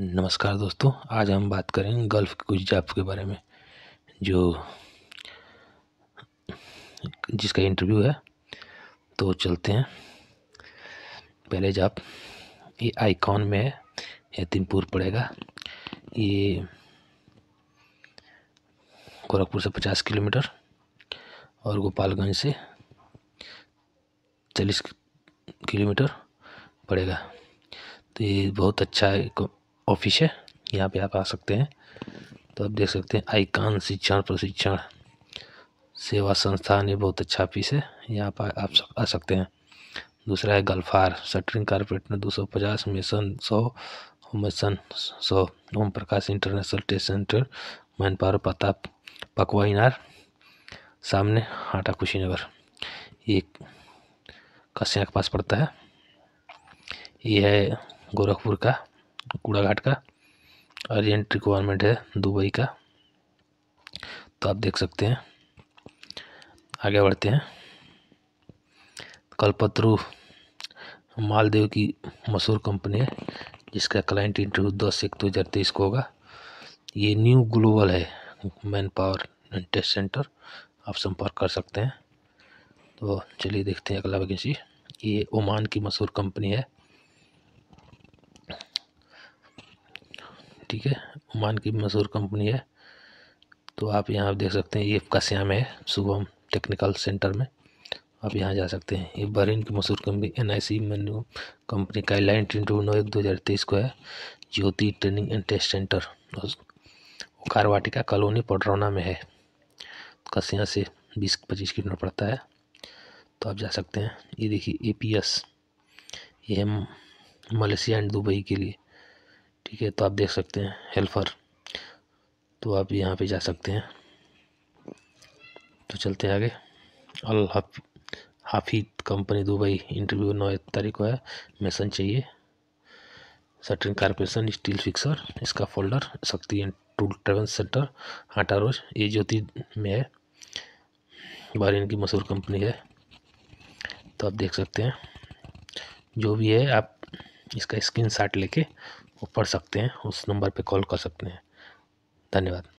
नमस्कार दोस्तों आज हम बात करेंगे गल्फ़ के कुछ जॉब के बारे में जो जिसका इंटरव्यू है तो चलते हैं पहले जॉब ये आइकॉन में है यतीमपुर पड़ेगा ये गोरखपुर से पचास किलोमीटर और गोपालगंज से चालीस किलोमीटर पड़ेगा तो ये बहुत अच्छा ऑफिस है यहाँ पे आप आ सकते हैं तो आप देख सकते हैं आईकान शिक्षण प्रशिक्षण सेवा संस्थान ये बहुत अच्छा ऑफिस है यहाँ पर आप सक, आ सकते हैं दूसरा है गल्फार शटरिंग कारपेट में दो सौ पचास मिशन सौ मिशन सौ Om Prakash international test center man power Pratap Pakwa Inar सामने आटा कुशीनगर ये कश्या के पास पड़ता है ये है गोरखपुर का कूड़ाघाट का अर्जेंट रिक्वायरमेंट है दुबई का तो आप देख सकते हैं आगे बढ़ते हैं कलपत्रु मालदेव की मशहूर कंपनी है जिसका क्लाइंट इंटरव्यू दस एक दो हज़ार तेईस को होगा ये न्यू ग्लोबल है मैन पावर टेस्ट सेंटर आप संपर्क कर सकते हैं तो चलिए देखते हैं अगला वैकेंसी ये ओमान की मशहूर कंपनी है ठीक है ओमान की मशहूर कंपनी है तो आप यहाँ देख सकते हैं ये कश्याम में है शुभम टेक्निकल सेंटर में आप यहाँ जा सकते हैं ये बहरीन की मशहूर कंपनी एन आई सी मेन्यू कंपनी का लाइन टू नौ एक दो हज़ार तेईस को है Jyoti training and test center कारवाटी का कॉलोनी पडरौना में है कसिया से बीस पच्चीस किलोमीटर पड़ता है तो आप जा सकते हैं ये देखिए ए पी एस ये है मलेशिया एंड दुबई के लिए ठीक है तो आप देख सकते हैं हेल्पर तो आप यहाँ पे जा सकते हैं तो चलते हैं आगे अल हाफ हाफिद कंपनी दुबई इंटरव्यू नौ तारीख को है मैसन चाहिए सटरिंग कारपोरेशन स्टील फिक्सर इसका folder Shakti and tool travel center आटा रोज ये ज्योति में है बारिन की मशहूर कंपनी है तो आप देख सकते हैं जो भी है आप इसका स्क्रीन शाट लेके वो पढ़ सकते हैं उस नंबर पे कॉल कर सकते हैं धन्यवाद